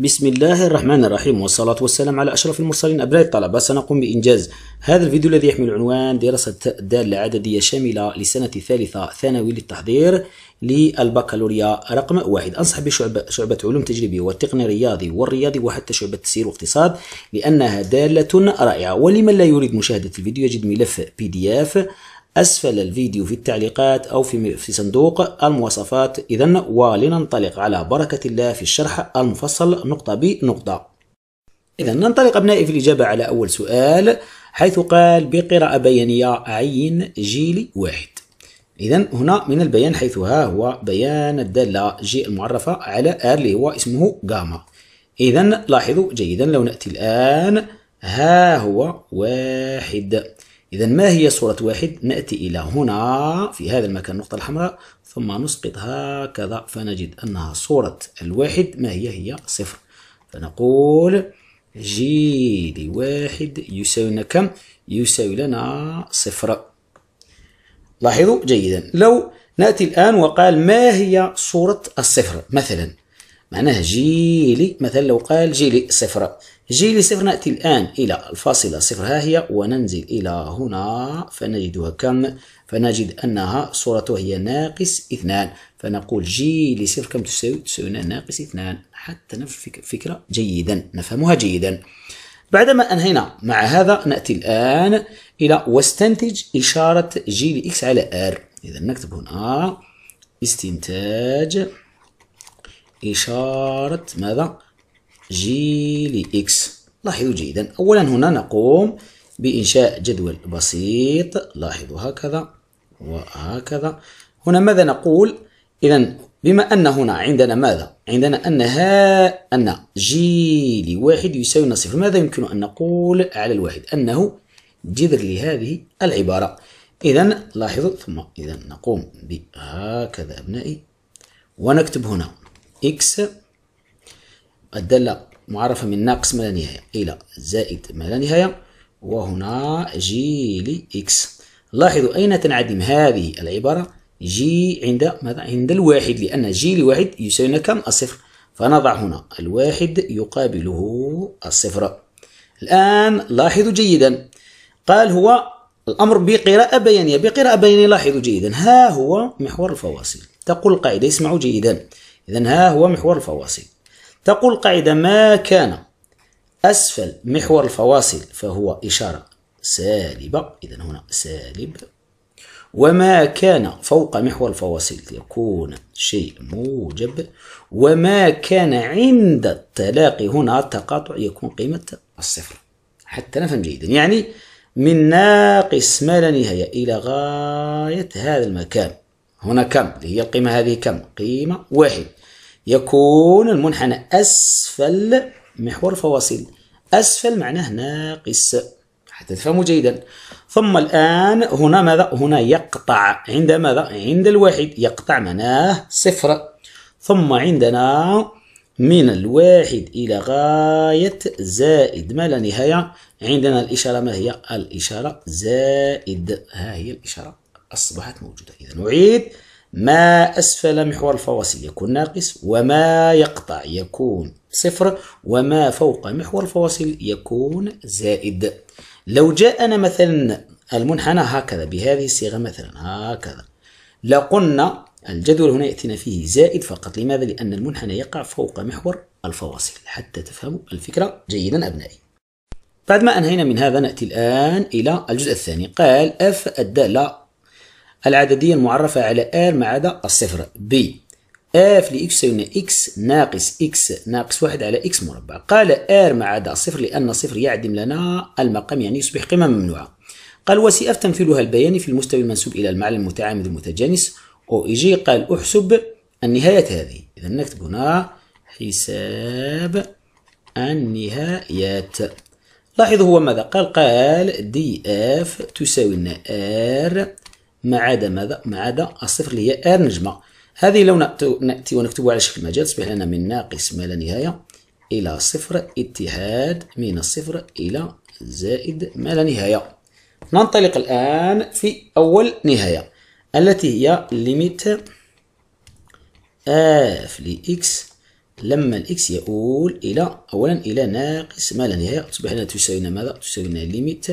بسم الله الرحمن الرحيم والصلاة والسلام على أشرف المرسلين أبناء الطلبة سنقوم بإنجاز هذا الفيديو الذي يحمل عنوان دراسة دالة عددية شاملة لسنة ثالثة ثانوي للتحضير للبكالوريا رقم واحد أنصح بشعبة شعبة علوم تجريبية والتقني الرياضي والرياضي وحتى شعبة السير واقتصاد لأنها دالة رائعة ولمن لا يريد مشاهدة الفيديو يجد ملف بي دي اف أسفل الفيديو في التعليقات أو في في صندوق المواصفات إذا ولننطلق على بركة الله في الشرح المفصل نقطة بنقطة إذا ننطلق أبنائي في الإجابة على أول سؤال حيث قال بقراءة بيانية عين جيل واحد إذا هنا من البيان حيث ها هو بيان الدالة جي المعرفة على آر اللي هو اسمه جاما إذا لاحظوا جيدا لو نأتي الآن ها هو واحد إذا ما هي صورة واحد نأتي إلى هنا في هذا المكان النقطة الحمراء ثم نسقط هكذا فنجد أنها صورة الواحد ما هي هي صفر فنقول جي لواحد يساوي لنا كم يساوي لنا صفر لاحظوا جيدا لو نأتي الآن وقال ما هي صورة الصفر مثلا معناه جيلي مثلا لو قال جيلي صفر جي لصفر نأتي الآن إلى الفاصلة صفر ها هي وننزل إلى هنا فنجدها كم فنجد أنها صورتها هي ناقص اثنان فنقول جي لصفر كم تساوي تساوي ناقص اثنان حتى نفهم الفكرة جيدا نفهمها جيدا بعدما أنهينا مع هذا نأتي الآن إلى واستنتج إشارة جي لإكس على آر إذا نكتب هنا استنتاج إشارة ماذا جي لإكس لاحظوا جيدا أولا هنا نقوم بإنشاء جدول بسيط لاحظوا هكذا وهكذا هنا ماذا نقول إذا بما أن هنا عندنا ماذا عندنا أنها أن جي لواحد يساوي نصف ماذا يمكن أن نقول على الواحد أنه جذر لهذه العبارة إذا لاحظوا ثم إذا نقوم بهكذا أبنائي ونكتب هنا إكس الدالة معرفة من ناقص ما لا نهاية إلى إيه زائد ما لا نهاية وهنا جي لإكس لاحظوا أين تنعدم هذه العبارة جي عند ماذا عند الواحد لأن جي لواحد يساوي كم الصفر فنضع هنا الواحد يقابله الصفر الآن لاحظوا جيدا قال هو الأمر بقراءة بيانية بقراءة بيانية لاحظوا جيدا ها هو محور الفواصل تقول القاعدة اسمعوا جيدا إذا ها هو محور الفواصل تقول قاعدة ما كان أسفل محور الفواصل فهو إشارة سالبة إذا هنا سالب وما كان فوق محور الفواصل يكون شيء موجب وما كان عند التلاقي هنا التقاطع يكون قيمة الصفر حتى نفهم جيدا يعني من ناقص ما لا نهاية إلى غاية هذا المكان هنا كم هي القيمة هذه كم قيمة واحد يكون المنحنى أسفل محور الفواصل أسفل معناه ناقص حتى تفهموا جيدا ثم الآن هنا ماذا؟ هنا يقطع عند ماذا؟ عند الواحد يقطع معناه صفر ثم عندنا من الواحد إلى غاية زائد ما لا نهاية عندنا الإشارة ما هي؟ الإشارة زائد ها هي الإشارة أصبحت موجودة إذا نعيد ما أسفل محور الفواصل يكون ناقص وما يقطع يكون صفر وما فوق محور الفواصل يكون زائد لو جاءنا مثلا المنحنى هكذا بهذه الصيغة مثلا هكذا لقلنا الجدول هنا يأتينا فيه زائد فقط لماذا؟ لأن المنحنى يقع فوق محور الفواصل حتى تفهموا الفكرة جيدا أبنائي بعد ما أنهينا من هذا نأتي الآن إلى الجزء الثاني قال اف الدالة العددية المعرفة على R ما عدا الصفر B اف لإكس يساوي إكس ناقص إكس ناقص واحد على إكس مربع قال R ما عدا الصفر لأن الصفر يعدم لنا المقام يعني يصبح قمة ممنوعة قال وسي اف تمثيلها البياني في المستوى المنسوب إلى المعلم المتعامد المتجانس أو إي جي قال أحسب النهاية هذه إذا نكتب هنا حساب النهايات لاحظوا هو ماذا قال قال دي اف تساوي لنا ار ما عدا ماذا ما عدا الصفر اللي هي ار نجمه هذه لو ناتي ونكتبها على شكل مجال تصبح لنا من ناقص ما لا نهايه الى صفر اتحاد من الصفر الى زائد ما لا نهايه ننطلق الان في اول نهايه التي هي ليميت اف لاكس لما الاكس يؤول الى اولا الى ناقص ما لا نهايه تصبح لنا تساوينا ماذا تساوينا ليميت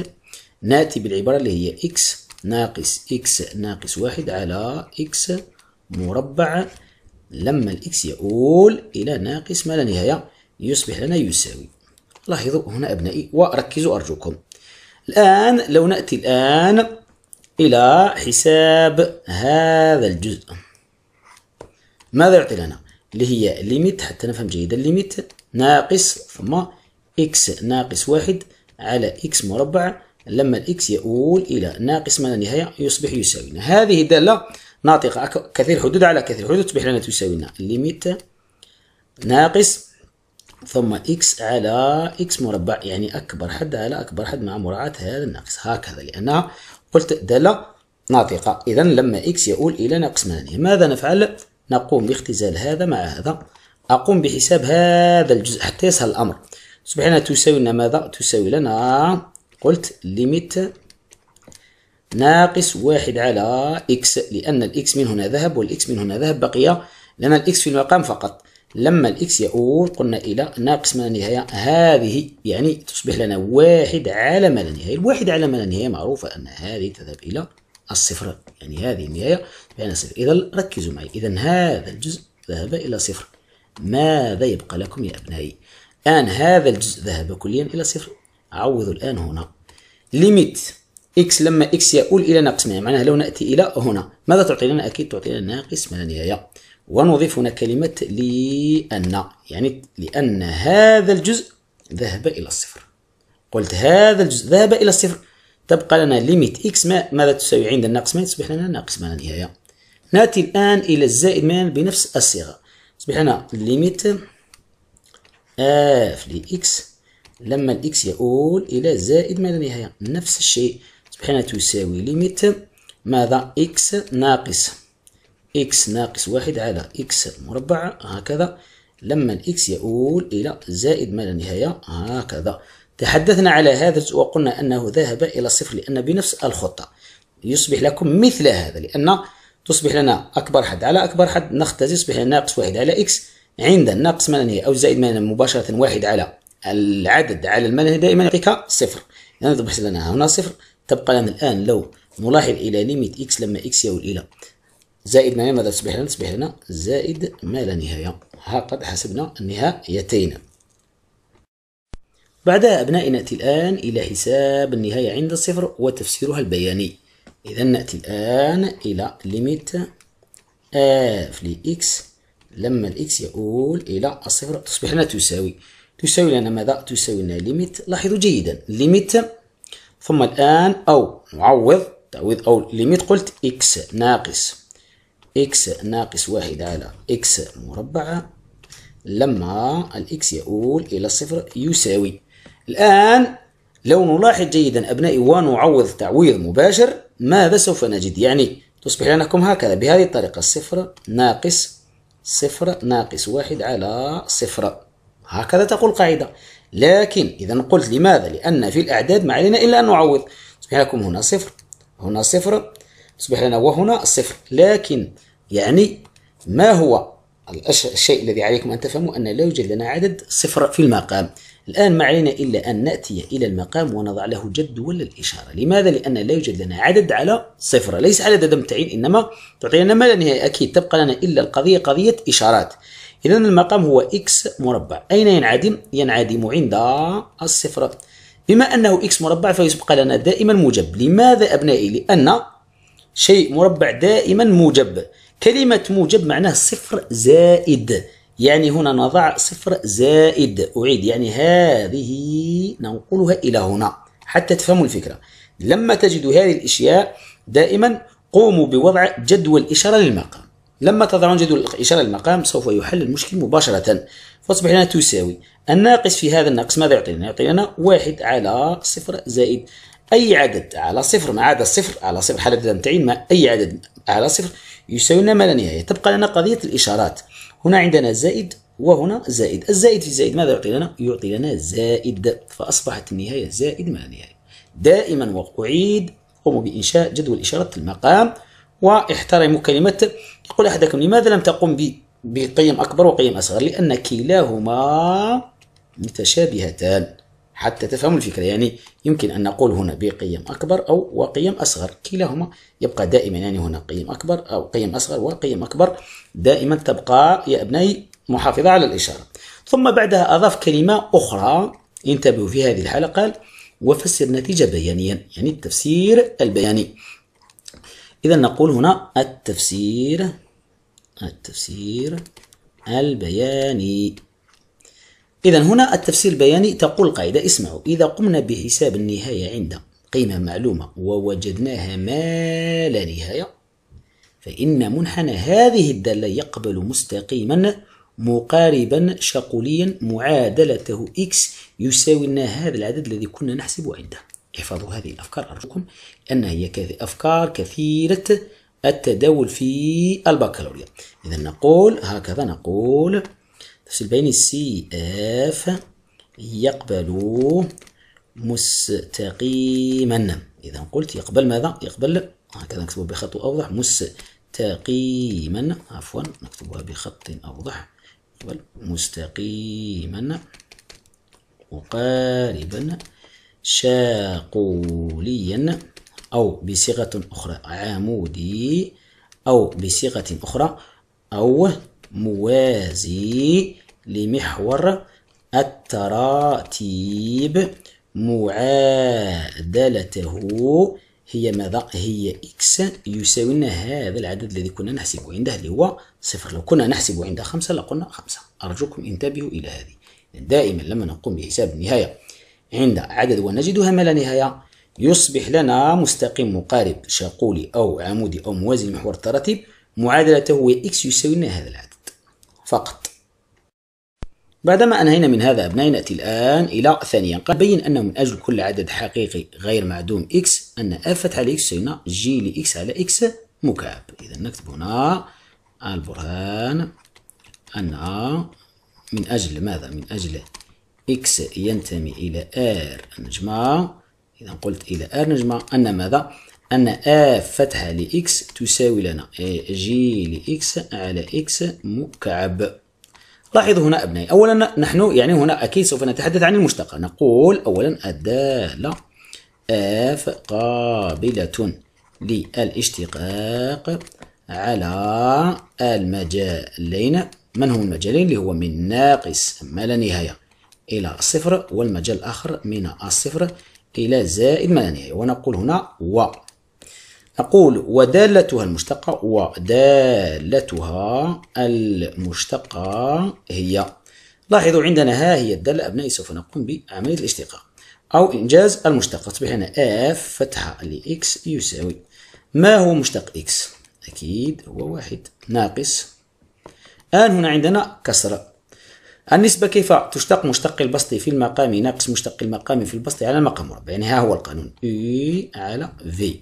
ناتي بالعباره اللي هي اكس ناقص إكس ناقص واحد على إكس مربع لما الإكس يؤول إلى ناقص ما لا نهاية يصبح لنا يساوي لاحظوا هنا أبنائي وركزوا أرجوكم الآن لو نأتي الآن إلى حساب هذا الجزء ماذا يعطي لنا؟ اللي هي ليميت حتى نفهم جيدا ليميت ناقص ثم إكس ناقص واحد على إكس مربع لما الإكس يؤول إلى ناقص ما لا نهاية يصبح يساوينا هذه دالة ناطقة كثير حدود على كثير حدود تصبح لنا تساوينا ليميت ناقص ثم إكس على إكس مربع يعني أكبر حد على أكبر حد مع مراعاة هذا الناقص هكذا لأنها قلت دالة ناطقة إذا لما إكس يؤول إلى ناقص ما لا نهاية ماذا نفعل؟ نقوم باختزال هذا مع هذا أقوم بحساب هذا الجزء حتى يسهل الأمر تصبح لنا تساوي لنا ماذا؟ تساوي لنا قلت ليميت ناقص واحد على إكس لأن الإكس من هنا ذهب والإكس من هنا ذهب بقي لنا الإكس في المقام فقط لما الإكس يؤول قلنا إلى ناقص ما لا نهاية هذه يعني تصبح لنا واحد على ما لا نهاية الواحد على ما لا نهاية معروفة أن هذه تذهب إلى الصفر يعني هذه النهاية بين صفر إذا ركزوا معي إذا هذا الجزء ذهب إلى صفر ماذا يبقى لكم يا أبنائي الآن هذا الجزء ذهب كليا إلى صفر عوضوا الآن هنا ليميت اكس لما اكس يؤول إلى ناقص ما معناها لو نأتي إلى هنا ماذا تعطي لنا أكيد تعطي لنا ناقص ما لا نهاية ونضيف هنا كلمة لأن يعني لأن هذا الجزء ذهب إلى الصفر قلت هذا الجزء ذهب إلى الصفر تبقى لنا ليميت اكس ما ماذا تساوي عند الناقص ما تصبح لنا ناقص ما لا نهاية نأتي الآن إلى الزائد ما بنفس الصيغة تصبح لنا ليميت اف لإكس لما الإكس يؤول إلى زائد ما لا نهاية نفس الشيء سبحانه تساوي ليميت ماذا إكس ناقص إكس ناقص واحد على إكس مربع هكذا لما الإكس يؤول إلى زائد ما لا نهاية هكذا تحدثنا على هذا وقلنا أنه ذهب إلى صفر لأن بنفس الخطة يصبح لكم مثل هذا لأن تصبح لنا أكبر حد على أكبر حد نختزل يصبح ناقص واحد على إكس عند ناقص ما لا نهاية أو زائد ما لا مباشرة واحد على العدد على المنهي دائما يعطيك صفر يعني ضبط لنا هنا صفر تبقى لنا الآن لو نلاحظ إلى ليميت إكس لما إكس يؤول إلى زائد ما ماذا تصبح لنا؟ تصبح لنا زائد ما لا نهاية ها قد حسبنا النهايتين بعدها أبنائي نأتي الآن إلى حساب النهاية عند الصفر وتفسيرها البياني إذا نأتي الآن إلى ليميت اف لإكس لما الإكس يؤول إلى الصفر تصبح لنا تساوي تساوي لنا ماذا؟ تساوي لنا ليميت لاحظوا جيدا ليميت ثم الآن أو نعوض تعويض أو ليميت قلت إكس ناقص إكس ناقص واحد على إكس مربعة لما الإكس يؤول إلى الصفر يساوي الآن لو نلاحظ جيدا أبنائي ونعوض تعويض مباشر ماذا سوف نجد؟ يعني تصبح لكم هكذا بهذه الطريقة صفر ناقص صفر ناقص واحد على صفر هكذا تقول القاعدة لكن إذا قلت لماذا لأن في الأعداد ما علينا إلا أن نعوض تصبح لكم هنا صفر هنا صفر تصبح لنا وهنا صفر لكن يعني ما هو الشيء الذي عليكم أن تفهموا أن لا يوجد لنا عدد صفر في المقام الآن ما علينا إلا أن نأتي إلى المقام ونضع له جدول الإشارة لماذا؟ لأن لا يوجد لنا عدد على صفر ليس عدد دمتعين إنما تعطينا ما لا نهاية أكيد تبقى لنا إلا القضية قضية إشارات إذا المقام هو إكس مربع أين ينعدم؟ ينعدم عند الصفر بما أنه إكس مربع فيسبق لنا دائما موجب لماذا أبنائي؟ لأن شيء مربع دائما موجب كلمة موجب معناه صفر زائد يعني هنا نضع صفر زائد أعيد يعني هذه ننقلها إلى هنا حتى تفهموا الفكرة لما تجد هذه الأشياء دائما قوموا بوضع جدول إشارة للمقام لما تضعون جدول الإشارة للمقام سوف يحل المشكل مباشرة فأصبح لنا تساوي الناقص في هذا الناقص ماذا يعطينا؟ يعطينا واحد على صفر زائد أي عدد على صفر ما عدا الصفر على صفر حالة تعين ما أي عدد على صفر يساوي لنا ما لا نهاية تبقى لنا قضية الإشارات هنا عندنا زائد وهنا زائد الزائد في زائد ماذا يعطي لنا؟ يعطي لنا زائد فأصبحت النهاية زائد ما لا نهاية دائما وأعيد قوموا بإنشاء جدول إشارة المقام واحترموا كلمة يقول أحدكم لماذا لم تقم بقيم أكبر وقيم أصغر لأن كلاهما متشابهتان حتى تفهموا الفكرة يعني يمكن أن نقول هنا بقيم أكبر أو وقيم أصغر كلاهما يبقى دائما يعني هنا قيم أكبر أو قيم أصغر وقيم أكبر دائما تبقى يا أبنائي محافظة على الإشارة ثم بعدها أضاف كلمة أخرى انتبهوا في هذه الحالة قال وفسر النتيجة بيانيا يعني التفسير البياني إذا نقول هنا التفسير التفسير البياني إذا هنا التفسير البياني تقول القاعدة اسمعوا إذا قمنا بحساب النهاية عند قيمة معلومة ووجدناها ما لا نهاية فإن منحنى هذه الدالة يقبل مستقيما مقاربا شقوليا معادلته x يساوي لنا هذا العدد الذي كنا نحسب عنده احفظوا هذه الأفكار أرجوكم ان هي أفكار كثيرة التداول في البكالوريا إذا نقول هكذا نقول تفصيل بين السي اف يقبل مستقيما إذا قلت يقبل ماذا؟ يقبل هكذا نكتبه بخط أوضح مستقيما عفوا نكتبها بخط أوضح مستقيما مقاربا شاقوليا أو بصيغة أخرى عمودي أو بصيغة أخرى أو موازي لمحور التراتيب معادلته هي ماذا؟ هي إكس يساوي لنا هذا العدد الذي كنا نحسب عنده اللي هو صفر لو كنا نحسب عنده خمسة لقلنا خمسة أرجوكم انتبهوا إلى هذه دائما لما نقوم بحساب النهاية عند عدد ونجدها ما لا نهاية يصبح لنا مستقيم مقارب شاقولي أو عمودي أو موازي لمحور الترتيب معادلته هو إكس يساوي لنا هذا العدد فقط بعدما أنهينا من هذا أبنائي نأتي الآن إلى ثانيا قد بين أنه من أجل كل عدد حقيقي غير معدوم إكس أن f على x يساوي جي لإكس على إكس مكعب إذا نكتب هنا البرهان أن من أجل ماذا؟ من أجل إكس ينتمي إلى آر نجمة إذا قلت إلى آر نجمة أن ماذا؟ أن آ فتحة لإكس تساوي لنا جي لإكس على إكس مكعب لاحظوا هنا أبنائي أولا نحن يعني هنا أكيد سوف نتحدث عن المشتقة نقول أولا الدالة آف قابلة للاشتقاق على المجالين من هم المجالين اللي هو من ناقص ما لا نهايه إلى صفر والمجال الآخر من الصفر إلى زائد ما لا نهاية ونقول هنا و نقول ودالتها المشتقة ودالتها المشتقة هي لاحظوا عندنا ها هي الدالة أبنائي سوف نقوم بعملية الاشتقاق أو إنجاز المشتقة تصبح هنا اف فتحة لإكس يساوي ما هو مشتق إكس؟ أكيد هو واحد ناقص الآن هنا عندنا كسر النسبة كيف تشتق مشتق البسط في المقام ناقص مشتق المقام في البسط على المقام مربع يعني ها هو القانون اي e على في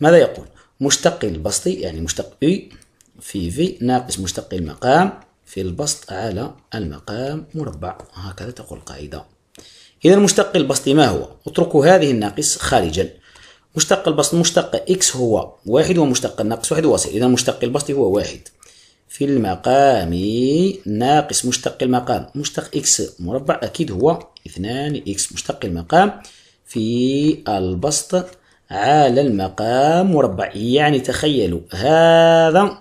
ماذا يقول مشتق البسط يعني مشتق اي e في في ناقص مشتق المقام في البسط على المقام مربع هكذا تقول القاعدة إذا مشتق البسط ما هو اتركوا هذه الناقص خارجا مشتق البسط مشتق إكس هو واحد ومشتق الناقص واحد واصل إذا مشتق البسط هو واحد في المقام ناقص مشتق المقام مشتق إكس مربع أكيد هو اثنان إكس مشتق المقام في البسط على المقام مربع يعني تخيلوا هذا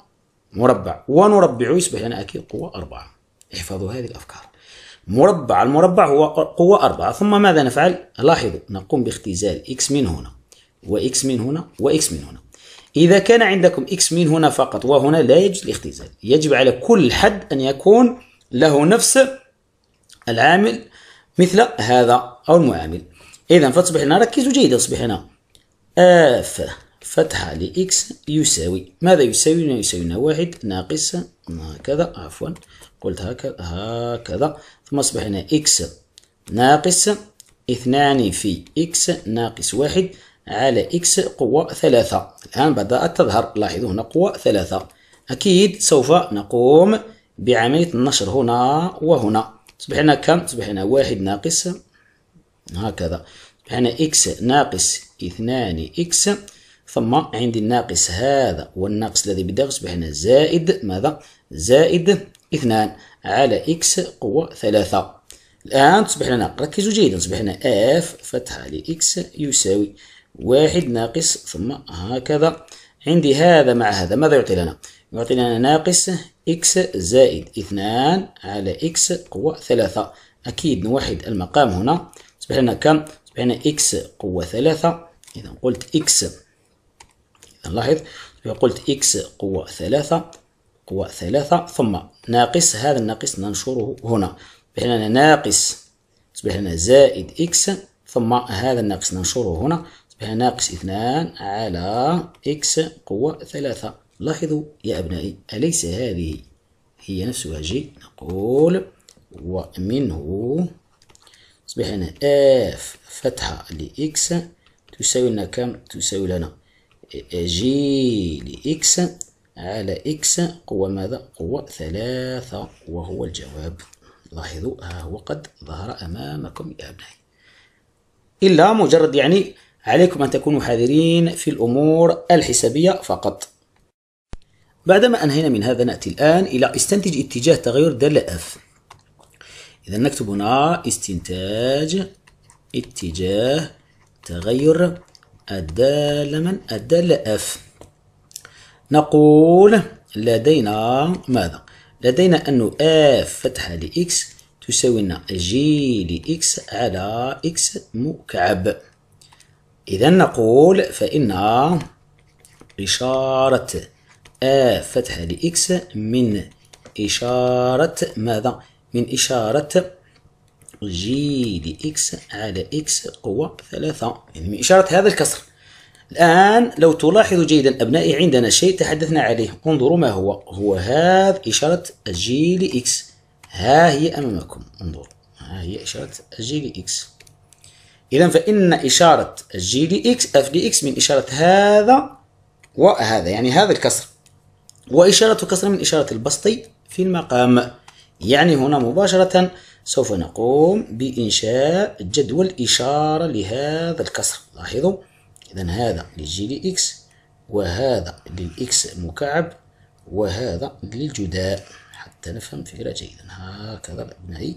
مربع ونربعه يصبح لنا أكيد قوة أربعة احفظوا هذه الأفكار مربع المربع هو قوة أربعة ثم ماذا نفعل؟ لاحظوا نقوم باختزال إكس من هنا وإكس من هنا وإكس من هنا إذا كان عندكم إكس من هنا فقط وهنا لا يجوز الاختزال يجب على كل حد أن يكون له نفس العامل مثل هذا أو المعامل إذا فتصبح لنا ركزوا جيدا تصبح لنا آف فتحة لإكس يساوي ماذا يساوي؟ يساوي لنا واحد ناقص هكذا عفوا قلت هكذا هكذا ثم أصبح لنا إكس ناقص اثنان في إكس ناقص واحد على إكس قوة ثلاثة الآن بدأت تظهر لاحظوا هنا قوة ثلاثة أكيد سوف نقوم بعملية النشر هنا وهنا تصبح هنا كم؟ تصبح هنا واحد ناقص هكذا هنا إكس ناقص اثنان إكس ثم عندي الناقص هذا والناقص الذي تصبح هنا زائد ماذا؟ زائد اثنان على إكس قوة ثلاثة الآن تصبح لنا ركزوا جيدا تصبح لنا اف فتحة لإكس يساوي واحد ناقص ثم هكذا عندي هذا مع هذا ماذا يعطي لنا؟ يعطي لنا ناقص إكس زائد اثنان على إكس قوة ثلاثة أكيد نوحد المقام هنا تصبح لنا كم؟ تصبح لنا إكس قوة ثلاثة إذا قلت إكس إذا لاحظ قلت إكس قوة ثلاثة قوة ثلاثة ثم ناقص هذا الناقص ننشره هنا تصبح لنا ناقص تصبح لنا زائد إكس ثم هذا الناقص ننشره هنا يبقى ناقص اثنان على إكس قوة ثلاثة لاحظوا يا أبنائي أليس هذه هي نفسها جي نقول ومنه يصبح هنا اف فتحة لإكس تساوي لنا كم تساوي لنا جي لإكس على إكس قوة ماذا قوة ثلاثة وهو الجواب لاحظوا ها هو قد ظهر أمامكم يا أبنائي إلا مجرد يعني عليكم أن تكونوا حذرين في الأمور الحسابية فقط بعدما أنهينا من هذا نأتي الآن إلى استنتج اتجاه تغير دالة F إذا نكتب هنا استنتاج اتجاه تغير الدالة من الدالة F نقول لدينا ماذا لدينا أن F فتحة لإكس تساوي لنا جي لإكس على إكس مكعب إذا نقول فإن إشارة آ فتحة لإكس من إشارة ماذا؟ من إشارة جي لإكس على إكس قوة ثلاثة يعني من إشارة هذا الكسر الآن لو تلاحظوا جيدا أبنائي عندنا شيء تحدثنا عليه انظروا ما هو هو هذا إشارة جي لإكس ها هي أمامكم انظروا ها هي إشارة جي لإكس إذا فإن إشارة جي دي إكس أف دي إكس من إشارة هذا وهذا يعني هذا الكسر وإشارة كسر من إشارة البسط في المقام يعني هنا مباشرة سوف نقوم بإنشاء جدول إشارة لهذا الكسر لاحظوا إذا هذا للجي دي إكس وهذا للإكس مكعب وهذا للجداء حتى نفهم فكرة جيدا هكذا أبنائي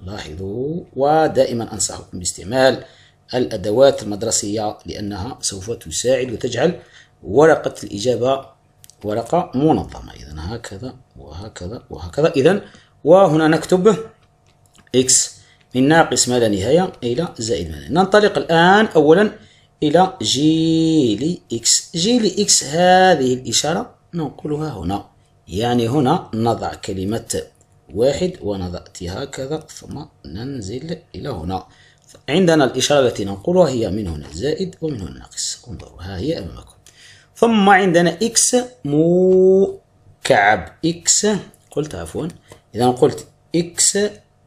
لاحظوا ودائما أنصحكم باستعمال الأدوات المدرسية لأنها سوف تساعد وتجعل ورقة الإجابة ورقة منظمة إذا هكذا وهكذا وهكذا إذا وهنا نكتب إكس من ناقص ما لا نهاية إلى زائد ما لا ننطلق الآن أولا إلى جيلي إكس جيلي إكس هذه الإشارة ننقلها هنا يعني هنا نضع كلمة واحد ونضأت هكذا ثم ننزل إلى هنا عندنا الإشارة التي ننقلها هي من هنا زائد ومن هنا ناقص انظروا ها هي أمامكم ثم عندنا إكس مكعب إكس قلت عفوا إذا قلت إكس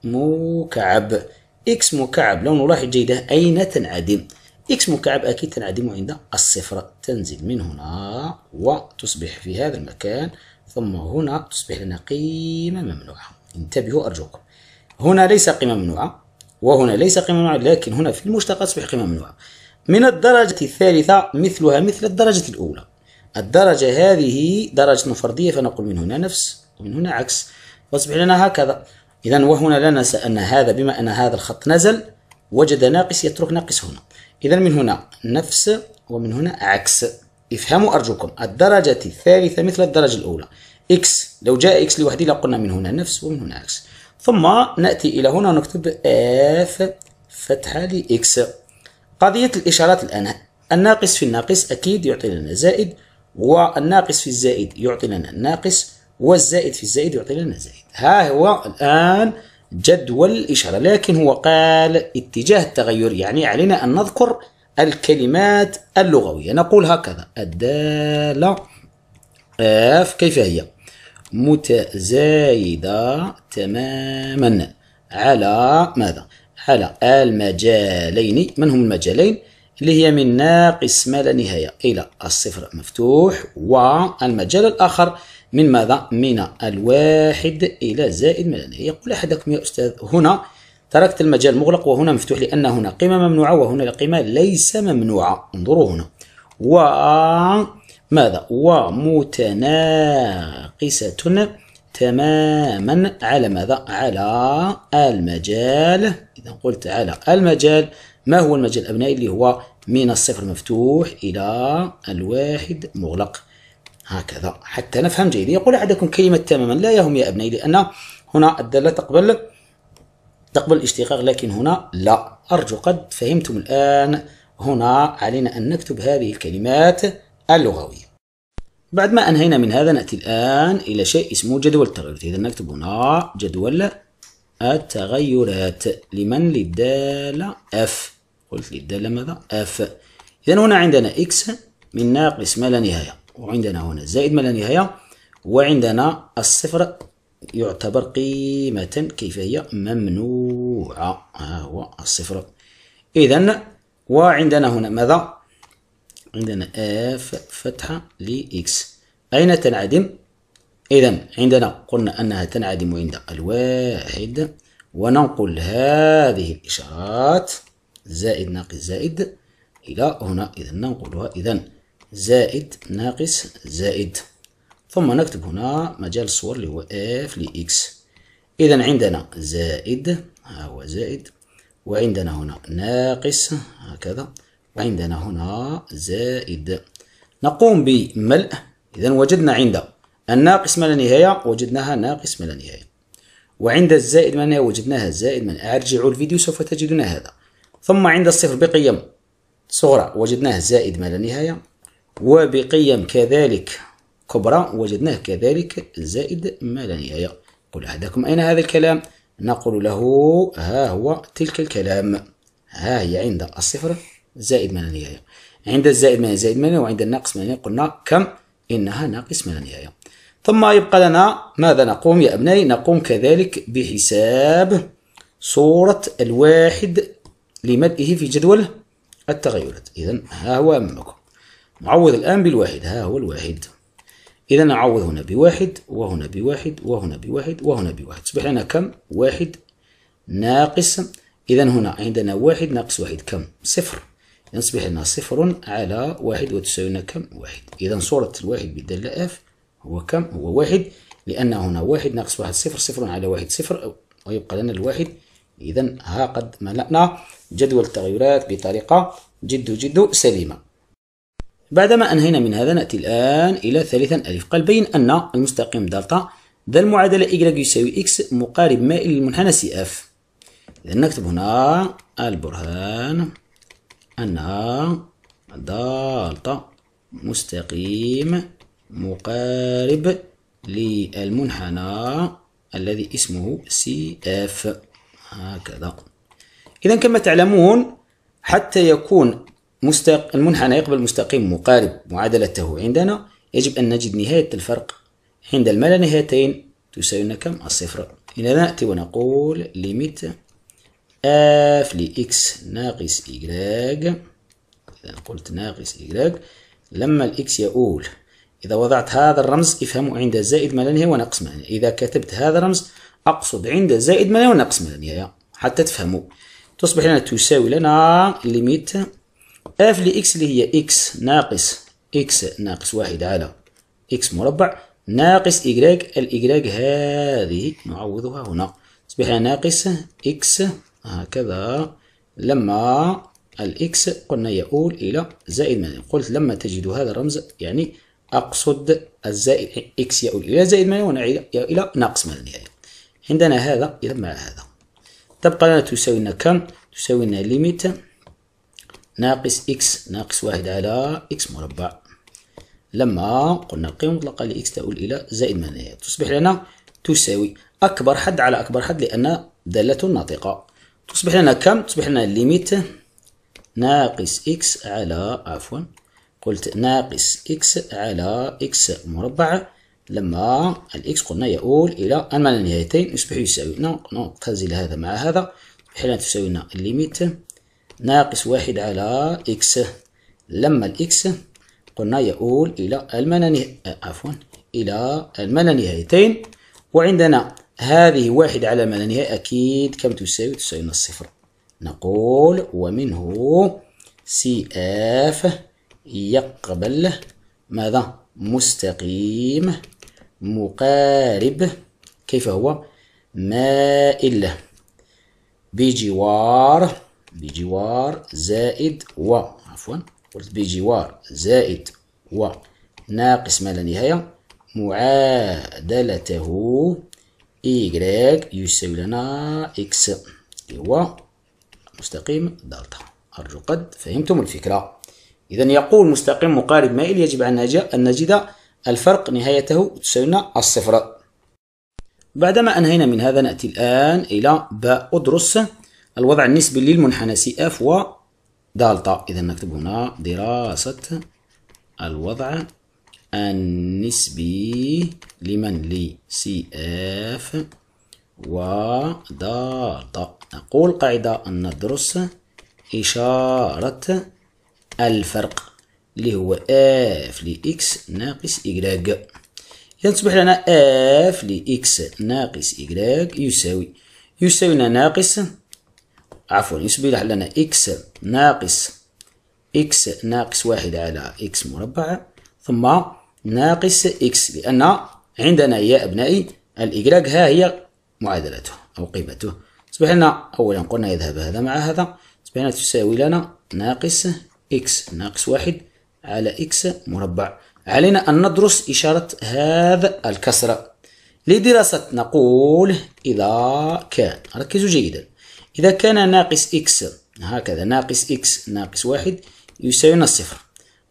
مكعب إكس مكعب لو نلاحظ جيدا أين تنعدم إكس مكعب أكيد تنعدم عند الصفر تنزل من هنا وتصبح في هذا المكان ثم هنا تصبح لنا قيمة ممنوعة انتبهوا أرجوكم هنا ليس قيمة ممنوعة وهنا ليس قيمة ممنوعة لكن هنا في المشتق تصبح قيمة ممنوعة من الدرجة الثالثة مثلها مثل الدرجة الأولى الدرجة هذه درجة فردية فنقول من هنا نفس ومن هنا عكس وتصبح لنا هكذا إذا وهنا لا ننسى أن هذا بما أن هذا الخط نزل وجد ناقص يترك ناقص هنا إذا من هنا نفس ومن هنا عكس افهموا أرجوكم الدرجة الثالثة مثل الدرجة الأولى إكس لو جاء إكس لوحده لقلنا من هنا نفس ومن هنا إكس ثم نأتي إلى هنا ونكتب اف فتحة لإكس قضية الإشارات الآن الناقص في الناقص أكيد يعطي لنا زائد والناقص في الزائد يعطي لنا الناقص والزائد في الزائد يعطي لنا زائد ها هو الآن جدول الإشارة لكن هو قال اتجاه التغير يعني علينا أن نذكر الكلمات اللغوية نقول هكذا الدالة اف كيف هي متزايدة تماما على ماذا على المجالين من هم المجالين اللي هي من ناقص ما لا نهاية إلى الصفر مفتوح والمجال الآخر من ماذا من الواحد إلى زائد ما لا نهاية يقول أحدكم يا أستاذ هنا تركت المجال مغلق وهنا مفتوح لأن هنا قيمة ممنوعة وهنا القيمة ليس ممنوعة انظروا هنا و ماذا ومتناقصة تماما على ماذا على المجال إذا قلت على المجال ما هو المجال أبنائي اللي هو من الصفر مفتوح إلى الواحد مغلق هكذا حتى نفهم جيد يقول أحدكم كلمة تماما لا يهم يا أبنائي لأن هنا الدالة تقبل تقبل الاشتقاق لكن هنا لا أرجو قد فهمتم الآن هنا علينا أن نكتب هذه الكلمات اللغوية بعد ما أنهينا من هذا نأتي الآن إلى شيء اسمه جدول التغيرات إذا نكتب هنا جدول التغيرات لمن للدالة F قلت للدالة ماذا F إذا هنا عندنا X من ناقص ما لا نهاية وعندنا هنا زائد ما لا نهاية وعندنا الصفر يعتبر قيمة كيف هي ممنوعة ها هو الصفر إذا وعندنا هنا ماذا؟ عندنا اف فتحة لإكس أين تنعدم؟ إذا عندنا قلنا أنها تنعدم عند الواحد وننقل هذه الإشارات زائد ناقص زائد إلى هنا إذا ننقلها إذا زائد ناقص زائد ثم نكتب هنا مجال الصور اللي هو اف اكس إذا عندنا زائد ها هو زائد وعندنا هنا ناقص هكذا وعندنا هنا زائد نقوم بملء إذا وجدنا عند الناقص ما لا نهاية وجدناها ناقص ما لا نهاية وعند الزائد ما لا نهاية وجدناها زائد من ارجعوا الفيديو سوف تجدون هذا ثم عند الصفر بقيم صغرى وجدناه زائد ما لا نهاية وبقيم كذلك كبرى وجدناه كذلك زائد ما لا نهاية قل أحدكم أين هذا الكلام نقول له ها هو تلك الكلام ها هي عند الصفر زائد ما لا نهاية عند الزائد ما زائد ما وعند الناقص ما قلنا كم إنها ناقص ما لا نهاية ثم يبقى لنا ماذا نقوم يا أبنائي نقوم كذلك بحساب صورة الواحد لملئه في جدول التغيرات إذا ها هو أمامكم معوض الآن بالواحد ها هو الواحد إذا أعوض هنا بواحد وهنا بواحد وهنا بواحد وهنا بواحد تصبح لنا كم؟ واحد ناقص إذا هنا عندنا واحد ناقص واحد كم؟ صفر يصبح لنا صفر على واحد وتساوينا كم؟ واحد إذا صورة الواحد بالدالة اف هو كم؟ هو واحد لأن هنا واحد ناقص واحد صفر صفر على واحد صفر ويبقى لنا الواحد إذا ها قد ملأنا جدول التغيرات بطريقة جد جد سليمة بعدما أنهينا من هذا نأتي الآن إلى ثالثا ألف قال بين أن المستقيم دلتا ذا المعادلة Y يساوي X مقارب مائل للمنحنى سي اف إذا نكتب هنا البرهان أن دلتا مستقيم مقارب للمنحنى الذي اسمه سي اف هكذا إذا كما تعلمون حتى يكون مستق... المنحنى يقبل مستقيم مقارب معادلته عندنا يجب أن نجد نهاية الفرق عند الملا نهايتين تساوي كم الصفر إذا نأتي ونقول ليميت اف لإكس ناقص إيجراج إذا قلت ناقص إيجراج لما الإكس يؤول إذا وضعت هذا الرمز افهموا عند زائد ما لا نهاية ونقص ما نهاية إذا كتبت هذا الرمز أقصد عند زائد ما لا ونقص ما لا نهاية حتى تفهموا تصبح لنا تساوي لنا ليميت اف لإكس اللي هي إكس ناقص إكس ناقص واحد على إكس مربع ناقص إيكغيك الإيكغيك هذه نعوضها هنا تصبح ناقص إكس هكذا لما الإكس قلنا يؤول إلى زائد ماذا قلت لما تجد هذا الرمز يعني أقصد الزائد إكس يؤول إلى زائد ماذا ونعيد إلى ناقص ماذا يعني عندنا هذا إذا مع هذا تبقى لنا تساوي لنا كم تساوي لنا ليميت ناقص إكس ناقص واحد على إكس مربع لما قلنا القيمة المطلقة لإكس تؤول إلى زائد ما نهاية تصبح لنا تساوي أكبر حد على أكبر حد لأن دالة ناطقة تصبح لنا كم؟ تصبح لنا ليميت ناقص إكس على عفوا قلت ناقص إكس على إكس مربع لما الإكس قلنا يؤول إلى أن ما لا نهايتين يصبح يساوي نقتزل هذا مع هذا بحيث تساوي لنا الليميت ناقص واحد على إكس لما الإكس قلنا يؤول إلى المنانية آه، عفوا إلى المنانيتين وعندنا هذه واحد على المنانية أكيد كم تساوي تساوي نص صفر نقول ومنه سي اف يقبل ماذا مستقيم مقارب كيف هو مائل بجوار بجوار زائد و عفوا قلت بجوار زائد و ناقص ما لا نهاية معادلته إيكغيك يساوي لنا إكس اللي هو مستقيم دلتا أرجو قد فهمتم الفكرة إذا يقول مستقيم مقارب مائل يجب أن نجد الفرق نهايته تساوي لنا الصفر بعدما أنهينا من هذا نأتي الآن إلى باء أدرس الوضع النسبي للمنحنى سي اف و دالتا إذا نكتب هنا دراسة الوضع النسبي لمن لي سي اف و دالتا نقول قاعدة أن ندرس إشارة الفرق اللي هو اف لإكس ناقص اذا يصبح لنا اف لإكس ناقص اكراك يساوي يساوي ناقص عفوا يصبح لنا إكس ناقص إكس ناقص واحد على إكس مربع ثم ناقص إكس لأن عندنا يا أبنائي الإجراج ها هي معادلته أو قيمته يصبح لنا أولا قلنا يذهب هذا مع هذا يصبح لنا تساوي لنا ناقص إكس ناقص واحد على إكس مربع علينا أن ندرس إشارة هذا الكسر لدراسة نقول إذا كان ركزوا جيدا إذا كان ناقص إكس هكذا ناقص إكس ناقص واحد يساوي الصفر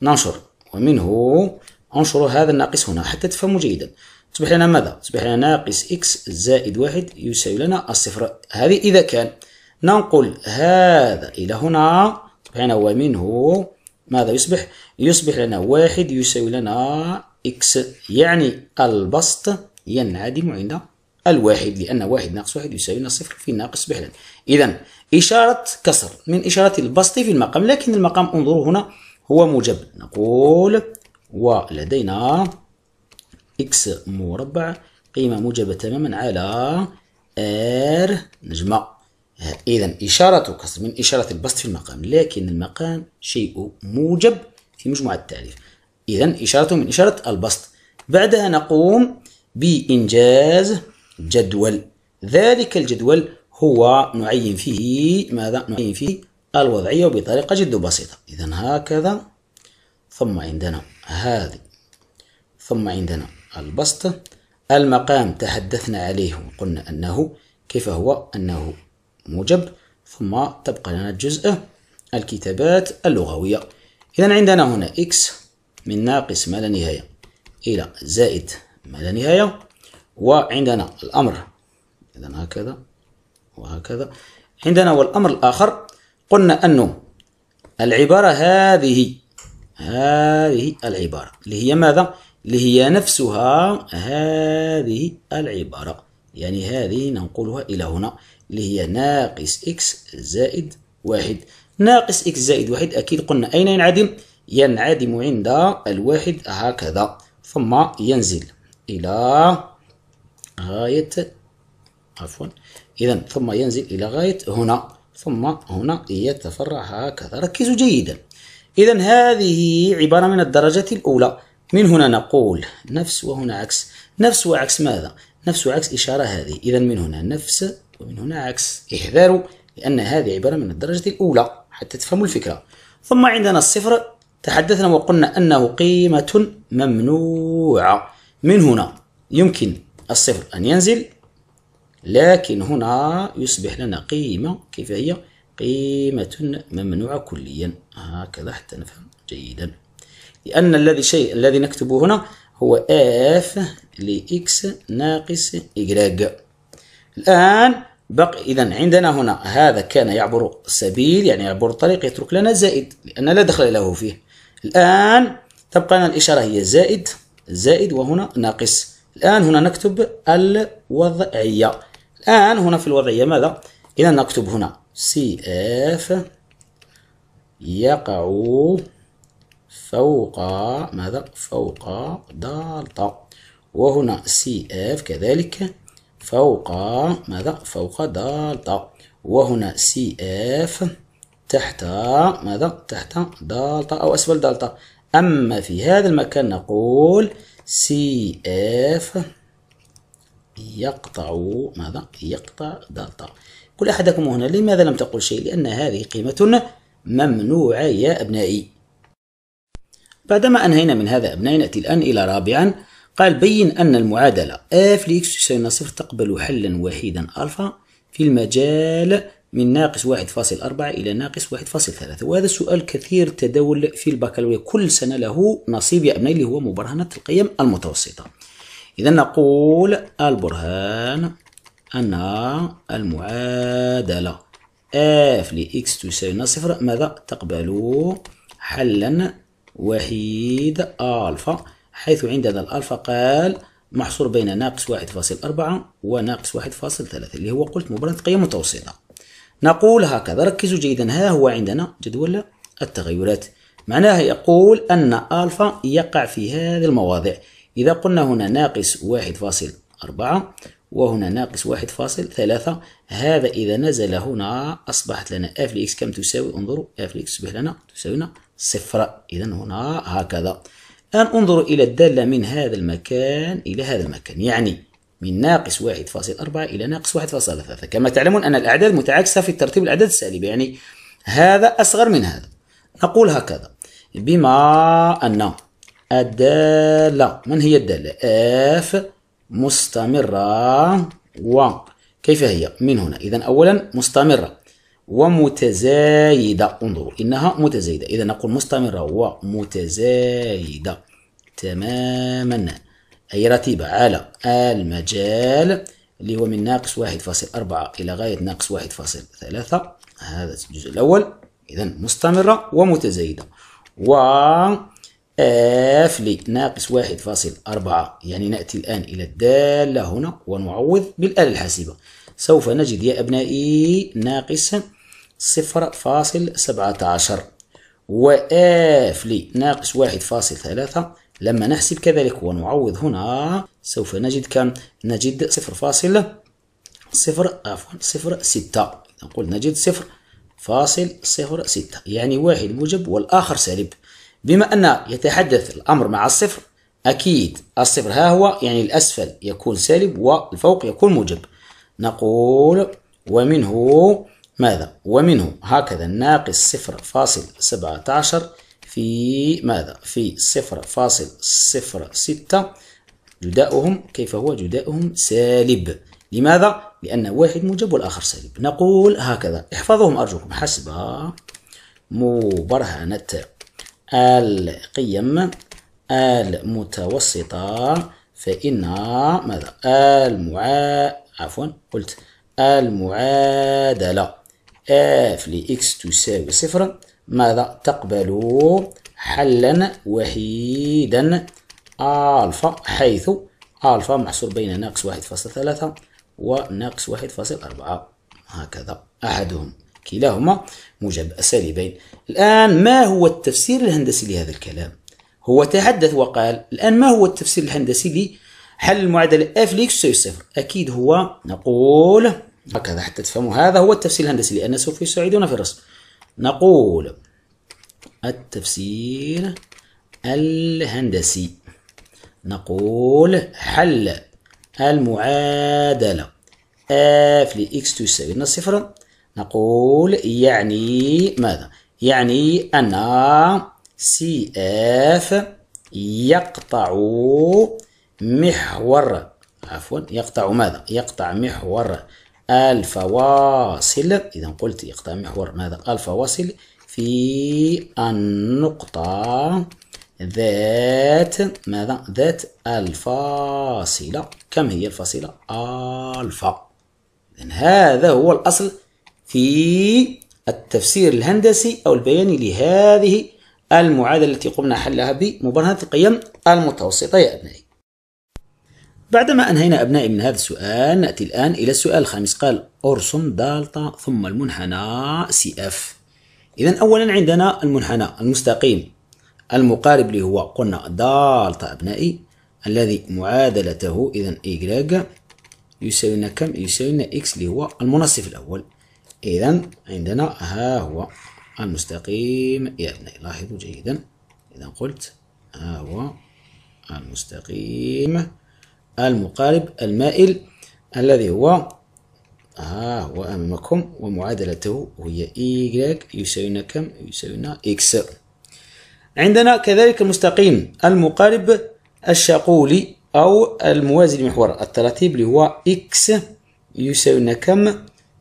ننشر ومنه أنشر هذا الناقص هنا حتى تفهموا جيدا تصبح لنا ماذا؟ تصبح لنا ناقص إكس زائد واحد يساوي لنا الصفر هذه إذا كان ننقل هذا إلى هنا تصبح لنا ومنه ماذا يصبح؟ يصبح لنا واحد يساوي لنا إكس يعني البسط ينعدم عند الواحد لأن واحد ناقص واحد يساوي لنا صفر في ناقص بحلا إذا إشارة كسر من إشارة البسط في المقام لكن المقام انظروا هنا هو موجب نقول ولدينا إكس مربع قيمة موجبة تماما على ار نجمة إذا إشارة كسر من إشارة البسط في المقام لكن المقام شيء موجب في مجموعة التعريف إذا إشارته من إشارة البسط بعدها نقوم بإنجاز جدول ذلك الجدول هو نعين فيه ماذا نعين فيه الوضعية بطريقة جد بسيطة إذا هكذا ثم عندنا هذه ثم عندنا البسط المقام تحدثنا عليه وقلنا أنه كيف هو أنه موجب ثم تبقى لنا الجزء الكتابات اللغوية إذا عندنا هنا x من ناقص ما لا نهاية إلى زائد ما لا نهاية وعندنا الأمر إذا هكذا وهكذا عندنا والأمر الآخر قلنا أنه العبارة هذه هذه العبارة اللي هي ماذا؟ اللي هي نفسها هذه العبارة يعني هذه ننقلها إلى هنا اللي هي ناقص إكس زائد واحد ناقص إكس زائد واحد أكيد قلنا أين ينعدم؟ ينعدم عند الواحد هكذا ثم ينزل إلى غاية عفوا إذا ثم ينزل إلى غاية هنا ثم هنا يتفرع هكذا ركزوا جيدا إذا هذه عبارة من الدرجة الأولى من هنا نقول نفس وهنا عكس نفس وعكس ماذا؟ نفس وعكس إشارة هذه إذا من هنا نفس ومن هنا عكس احذروا لأن هذه عبارة من الدرجة الأولى حتى تفهموا الفكرة ثم عندنا الصفر تحدثنا وقلنا أنه قيمة ممنوعة من هنا يمكن الصفر أن ينزل لكن هنا يصبح لنا قيمة كيف هي قيمة ممنوعة كليا هكذا حتى نفهم جيدا لأن الذي شيء الذي نكتبه هنا هو اف لإكس ناقص y الآن بق إذا عندنا هنا هذا كان يعبر السبيل يعني يعبر الطريق يترك لنا زائد لأن لا دخل له فيه الآن تبقى لنا الإشارة هي زائد زائد وهنا ناقص الآن هنا نكتب الوضعية الآن هنا في الوضعية ماذا؟ إذا نكتب هنا سي اف يقع فوق ماذا؟ فوق دالتا وهنا سي اف كذلك فوق ماذا؟ فوق دالتا وهنا سي اف تحت ماذا؟ تحت دالتا أو أسفل دالتا أما في هذا المكان نقول سي اف يقطع ماذا؟ يقطع دلتا كل أحدكم هنا لماذا لم تقل شيء؟ لأن هذه قيمة ممنوعة يا أبنائي بعدما أنهينا من هذا أبنائي نأتي الآن إلى رابعا قال بين أن المعادلة اف لاكس تساوي صفر تقبل حلا وحيدا ألفا في المجال من ناقص 1.4 إلى ناقص 1.3 وهذا السؤال كثير تداول في البكالوريا كل سنة له نصيب يا أبنائي اللي هو مبرهنة القيم المتوسطة إذا نقول البرهان أن المعادلة f لx تساوي صفر ماذا تقبل حلا وحيد ألفا حيث عندنا الألفا قال محصور بين ناقص 1.4 وناقص 1.3 اللي هو قلت مبرهنة قيم متوسطة نقول هكذا ركزوا جيدا ها هو عندنا جدول التغيرات معناها يقول أن ألفا يقع في هذه المواضع إذا قلنا هنا ناقص واحد فاصل أربعة وهنا ناقص واحد فاصل ثلاثة هذا إذا نزل هنا أصبحت لنا اف لإكس كم تساوي انظروا اف لإكس تصبح لنا تساوينا صفر إذا هنا هكذا الآن انظروا إلى الدالة من هذا المكان إلى هذا المكان يعني من ناقص 1.4 إلى ناقص 1.3 كما تعلمون أن الأعداد متعاكسة في ترتيب الأعداد السالب يعني هذا أصغر من هذا نقول هكذا بما أن الدالة من هي الدالة اف مستمرة و كيف هي من هنا إذا أولا مستمرة ومتزايدة انظروا إنها متزايدة إذا نقول مستمرة ومتزايدة تماما أي رتيبة على المجال اللي هو من ناقص واحد فاصل أربعة إلى غاية ناقص واحد فاصل ثلاثة هذا الجزء الأول إذا مستمرة ومتزايدة و اف لناقص واحد فاصل أربعة يعني نأتي الآن إلى الدالة هنا ونعوض بالآلة الحاسبة سوف نجد يا أبنائي ناقص صفر فاصل سبعة عشر وآف لناقص واحد فاصل ثلاثة لما نحسب كذلك ونعوض هنا سوف نجد كم نجد صفر فاصل صفر عفوا صفر ستة نقول نجد صفر فاصل صفر ستة يعني واحد موجب والآخر سالب بما أن يتحدث الأمر مع الصفر أكيد الصفر ها هو يعني الأسفل يكون سالب والفوق يكون موجب نقول ومنه ماذا ومنه هكذا ناقص صفر فاصل سبعة عشر في ماذا؟ في صفر فاصل صفر ستة جداؤهم كيف هو جداؤهم سالب لماذا؟ لأن واحد موجب والآخر سالب نقول هكذا احفظوهم أرجوكم حسب مبرهنة القيم المتوسطة فإن ماذا؟ المعا عفوا قلت المعادلة اف لإكس تساوي صفر ماذا تقبل حلا وحيدا ألفا حيث ألفا محصور بين ناقص واحد فاصل ثلاثة وناقص واحد فاصل أربعة هكذا أحدهم كلاهما موجب سالبين الآن ما هو التفسير الهندسي لهذا الكلام هو تحدث وقال الآن ما هو التفسير الهندسي لحل المعادلة اف ليكس يساوي صفر أكيد هو نقول هكذا حتى تفهموا هذا هو التفسير الهندسي لأن سوف يساعدنا في الرسم نقول التفسير الهندسي نقول حل المعادلة f لx تساوي لنا صفر نقول يعني ماذا؟ يعني أن CF يقطع محور عفوا يقطع ماذا؟ يقطع محور ألف واصل إذا قلت يقطع محور ماذا ألف واصل في النقطة ذات ماذا ذات الفاصلة كم هي الفاصلة ألفا اذا هذا هو الأصل في التفسير الهندسي أو البياني لهذه المعادلة التي قمنا حلها بمبرهنة القيم المتوسطة يا أبنائي بعدما أنهينا أبنائي من هذا السؤال نأتي الآن إلى السؤال الخامس قال أرسم دالتا ثم المنحنى سي اف إذا أولا عندنا المنحنى المستقيم المقارب اللي هو قلنا دالتا أبنائي الذي معادلته إذا إيكغ يساوينا كم يساوينا إكس اللي هو المنصف الأول إذا عندنا ها هو المستقيم يا أبنائي لاحظوا جيدا إذا قلت ها هو المستقيم المقارب المائل الذي هو آه هو أمامكم ومعادلته هي y e يساوينا كم؟ يساوينا إكس عندنا كذلك المستقيم المقارب الشاقولي أو الموازي لمحور التراتيب اللي هو إكس يساوينا كم؟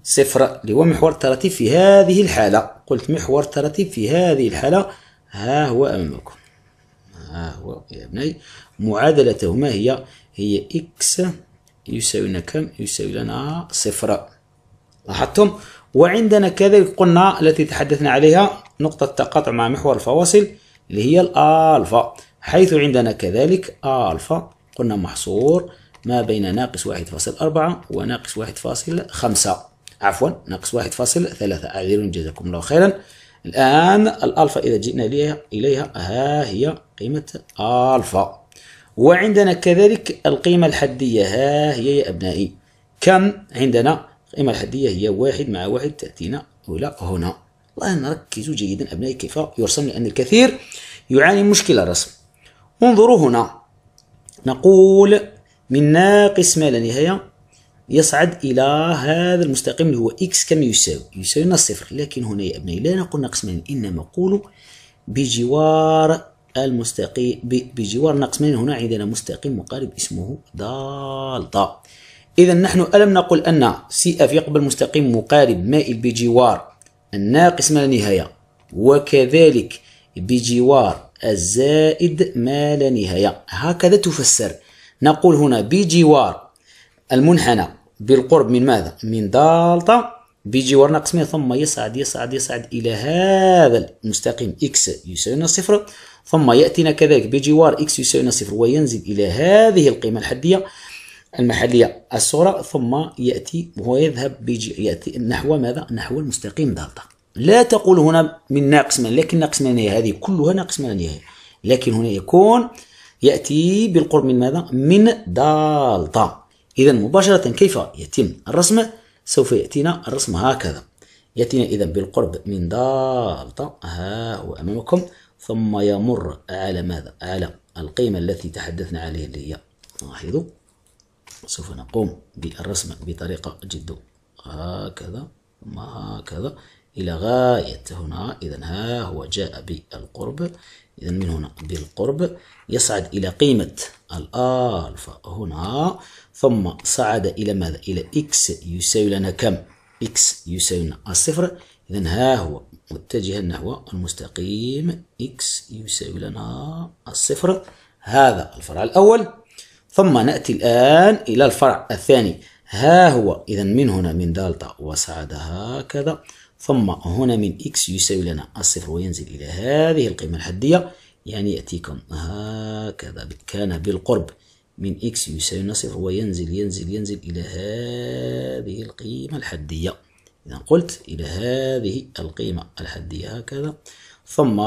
صفر اللي هو محور التراتيب في هذه الحالة قلت محور التراتيب في هذه الحالة ها هو أمامكم ها هو يا ابني ما هي هي إكس يساوي لنا كم؟ يساوي لنا صفر لاحظتم؟ وعندنا كذلك قلنا التي تحدثنا عليها نقطة تقاطع مع محور الفواصل اللي هي الألفا حيث عندنا كذلك ألفا قلنا محصور ما بين ناقص واحد فاصل أربعة وناقص واحد فاصل خمسة عفوا ناقص واحد فاصل ثلاثة أعذرون جزاكم الله خيرا الآن الألفا إذا جئنا إليها ها هي قيمة ألفا وعندنا كذلك القيمة الحدية ها هي يا أبنائي كم عندنا القيمة الحدية هي واحد مع واحد تأتينا إلى هنا الله نركز جيدا أبنائي كيف يرسم لأن الكثير يعاني مشكلة الرسم انظروا هنا نقول من ناقص ما لا نهاية يصعد إلى هذا المستقيم اللي هو إكس كم يساوي يساوي لنا الصفر لكن هنا يا أبنائي لا نقول ناقص ما إنما قولوا بجوار المستقيم بجوار ناقص من هنا عندنا مستقيم مقارب اسمه دالتا إذا نحن ألم نقل أن سي اف يقبل مستقيم مقارب مائل بجوار الناقص ما لا نهاية وكذلك بجوار الزائد ما لا نهاية هكذا تفسر نقول هنا بجوار المنحنى بالقرب من ماذا؟ من دالتا بجوار ناقص 100 ثم يصعد يصعد يصعد إلى هذا المستقيم إكس يساوي صفر ثم يأتينا كذلك بجوار إكس يساوي صفر وينزل إلى هذه القيمة الحدية المحلية الصغرى ثم يأتي وهو يذهب بيجي يأتي نحو ماذا؟ نحو المستقيم دالتا. لا تقول هنا من ناقص من لكن ناقص نهاية هذه كلها ناقص من نهاية لكن هنا يكون يأتي بالقرب من ماذا؟ من دالتا. إذا مباشرة كيف يتم الرسم؟ سوف يأتينا الرسم هكذا يأتينا إذا بالقرب من دالتا ها هو أمامكم ثم يمر على ماذا؟ على القيمة التي تحدثنا عليها اللي هي لاحظوا سوف نقوم بالرسم بطريقة جد هكذا ثم هكذا إلى غاية هنا إذا ها هو جاء بالقرب إذا من هنا بالقرب يصعد إلى قيمة الألفا هنا ثم صعد إلى ماذا؟ إلى إكس يساوي لنا كم؟ إكس يساوي لنا الصفر إذا ها هو متجها نحو المستقيم x يساوي لنا الصفر هذا الفرع الأول ثم نأتي الآن إلى الفرع الثاني ها هو إذا من هنا من دالتا وصعد هكذا ثم هنا من x يساوي لنا الصفر وينزل إلى هذه القيمة الحدية يعني يأتيكم هكذا كان بالقرب من x يساوي لنا صفر وينزل ينزل ينزل إلى هذه القيمة الحدية إذا قلت إلى هذه القيمة الحدية هكذا ثم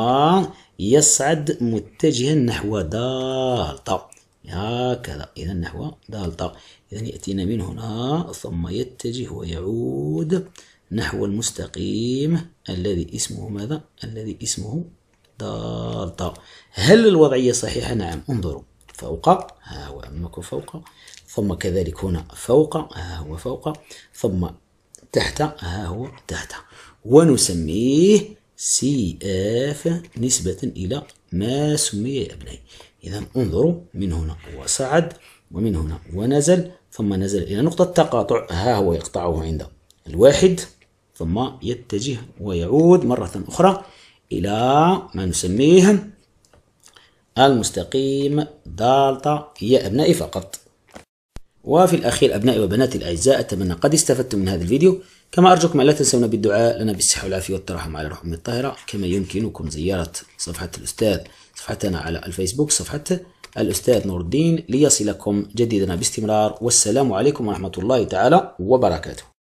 يصعد متجها نحو دالتا هكذا إذا نحو دالتا إذا يأتينا من هنا ثم يتجه ويعود نحو المستقيم الذي اسمه ماذا؟ الذي اسمه دالتا هل الوضعية صحيحة؟ نعم انظروا فوق ها هو فوق ثم كذلك هنا فوق ها هو فوق ثم تحت ها هو تحت ونسميه سي اف نسبة إلى ما سمي يا أبنائي إذا انظروا من هنا وصعد ومن هنا ونزل ثم نزل إلى نقطة تقاطع ها هو يقطعه عند الواحد ثم يتجه ويعود مرة أخرى إلى ما نسميه المستقيم دالتا يا أبنائي فقط وفي الأخير أبنائي وبناتي الأعزاء أتمنى قد استفدتم من هذا الفيديو كما أرجوكم ألا تنسونا بالدعاء لنا بالصحة والعافية والترحم على روح الطاهرة كما يمكنكم زيارة صفحة الأستاذ صفحتنا على الفيسبوك صفحة الأستاذ نور الدين ليصلكم جديدنا باستمرار والسلام عليكم ورحمة الله تعالى وبركاته